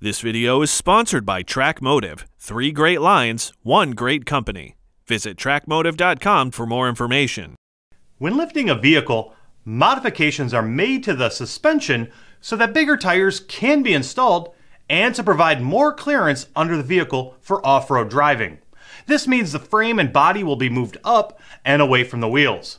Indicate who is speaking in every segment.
Speaker 1: This video is sponsored by TrackMotive, three great lines, one great company. Visit trackmotive.com for more information. When lifting a vehicle, modifications are made to the suspension so that bigger tires can be installed and to provide more clearance under the vehicle for off-road driving. This means the frame and body will be moved up and away from the wheels.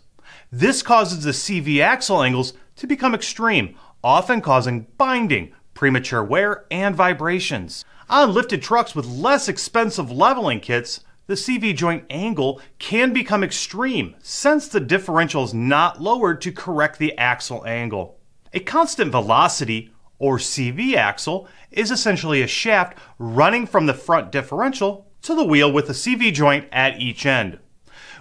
Speaker 1: This causes the CV axle angles to become extreme, often causing binding, premature wear, and vibrations. On lifted trucks with less expensive leveling kits, the CV joint angle can become extreme since the differential is not lowered to correct the axle angle. A constant velocity, or CV axle, is essentially a shaft running from the front differential to the wheel with a CV joint at each end.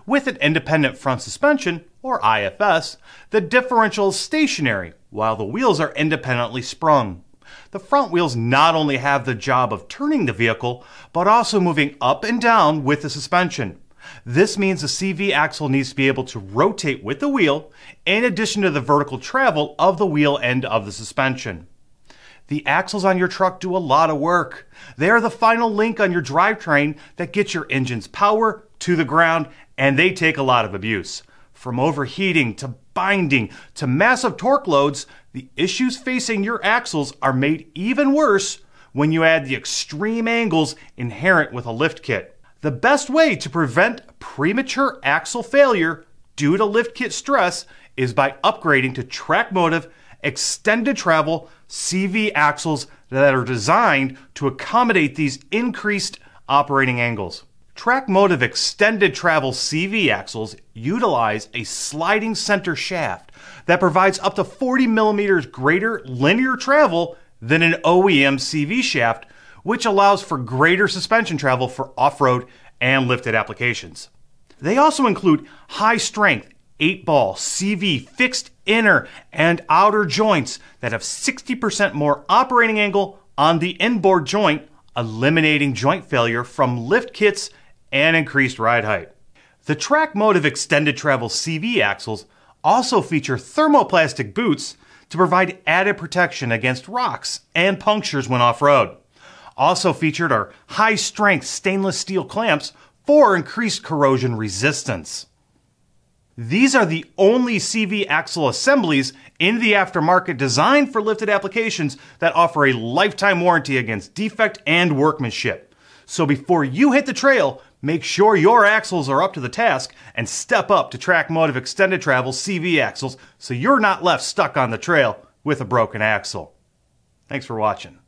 Speaker 1: With an independent front suspension, or IFS, the differential is stationary while the wheels are independently sprung. The front wheels not only have the job of turning the vehicle, but also moving up and down with the suspension. This means the CV axle needs to be able to rotate with the wheel in addition to the vertical travel of the wheel end of the suspension. The axles on your truck do a lot of work. They are the final link on your drivetrain that gets your engine's power to the ground and they take a lot of abuse. From overheating to binding to massive torque loads, the issues facing your axles are made even worse when you add the extreme angles inherent with a lift kit. The best way to prevent premature axle failure due to lift kit stress is by upgrading to Track Motive extended travel CV axles that are designed to accommodate these increased operating angles. Trackmotive extended travel CV axles utilize a sliding center shaft that provides up to 40 millimeters greater linear travel than an OEM CV shaft, which allows for greater suspension travel for off road and lifted applications. They also include high strength 8 ball CV fixed inner and outer joints that have 60% more operating angle on the inboard joint, eliminating joint failure from lift kits and increased ride height. The track mode of extended travel CV axles also feature thermoplastic boots to provide added protection against rocks and punctures when off road. Also featured are high strength stainless steel clamps for increased corrosion resistance. These are the only CV axle assemblies in the aftermarket designed for lifted applications that offer a lifetime warranty against defect and workmanship. So before you hit the trail, Make sure your axles are up to the task and step up to track mode of Extended Travel CV axles so you're not left stuck on the trail with a broken axle. Thanks for watching.